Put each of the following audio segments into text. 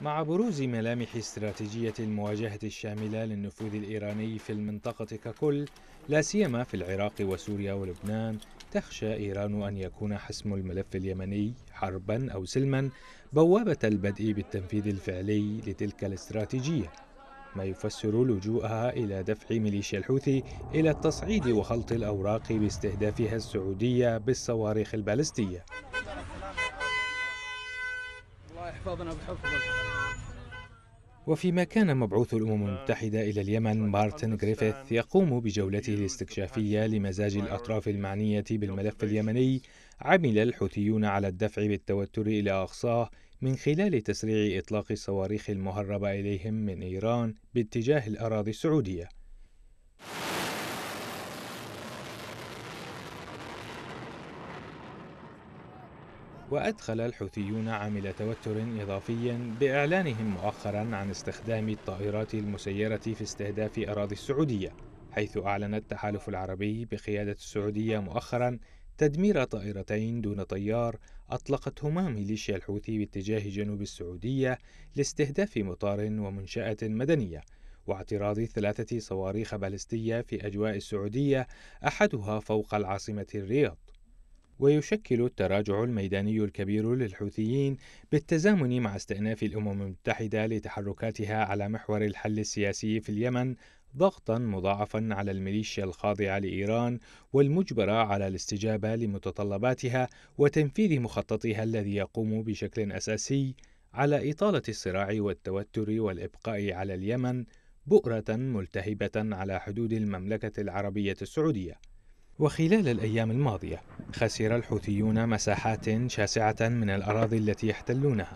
مع بروز ملامح استراتيجية المواجهة الشاملة للنفوذ الإيراني في المنطقة ككل لا سيما في العراق وسوريا ولبنان تخشى إيران أن يكون حسم الملف اليمني حربا أو سلما بوابة البدء بالتنفيذ الفعلي لتلك الاستراتيجية ما يفسر لجوءها إلى دفع ميليشيا الحوثي إلى التصعيد وخلط الأوراق باستهدافها السعودية بالصواريخ البالستية احفظنا بحفظك وفيما كان مبعوث الأمم المتحدة إلى اليمن مارتن غريفيث يقوم بجولته الاستكشافية لمزاج الأطراف المعنية بالملف اليمني عمل الحوثيون على الدفع بالتوتر إلى أقصاه من خلال تسريع إطلاق الصواريخ المهربة إليهم من إيران باتجاه الأراضي السعودية وأدخل الحوثيون عامل توتر إضافي بإعلانهم مؤخرا عن استخدام الطائرات المسيرة في استهداف أراضي السعودية حيث أعلن التحالف العربي بقيادة السعودية مؤخرا تدمير طائرتين دون طيار أطلقتهما ميليشيا الحوثي باتجاه جنوب السعودية لاستهداف مطار ومنشأة مدنية واعتراض ثلاثة صواريخ باليستية في أجواء السعودية أحدها فوق العاصمة الرياض ويشكل التراجع الميداني الكبير للحوثيين بالتزامن مع استئناف الأمم المتحدة لتحركاتها على محور الحل السياسي في اليمن ضغطا مضاعفا على الميليشيا الخاضعة لإيران والمجبرة على الاستجابة لمتطلباتها وتنفيذ مخططها الذي يقوم بشكل أساسي على إطالة الصراع والتوتر والإبقاء على اليمن بؤرة ملتهبة على حدود المملكة العربية السعودية. وخلال الأيام الماضية خسر الحوثيون مساحات شاسعة من الأراضي التي يحتلونها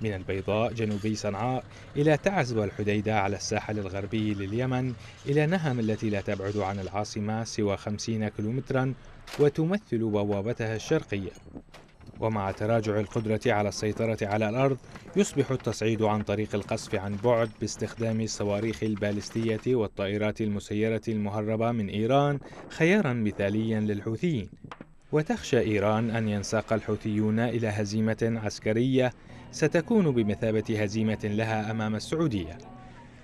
من البيضاء جنوبي صنعاء إلى تعز والحديدة على الساحل الغربي لليمن إلى نهم التي لا تبعد عن العاصمة سوى 50 كيلومترا وتمثل بوابتها الشرقية ومع تراجع القدرة على السيطرة على الأرض يصبح التصعيد عن طريق القصف عن بعد باستخدام الصواريخ البالستية والطائرات المسيرة المهربة من إيران خيارا مثاليا للحوثيين وتخشى إيران أن ينساق الحوثيون إلى هزيمة عسكرية ستكون بمثابة هزيمة لها أمام السعودية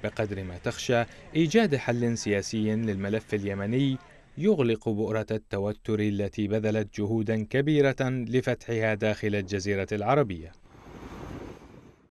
بقدر ما تخشى إيجاد حل سياسي للملف اليمني يغلق بؤرة التوتر التي بذلت جهودا كبيرة لفتحها داخل الجزيرة العربية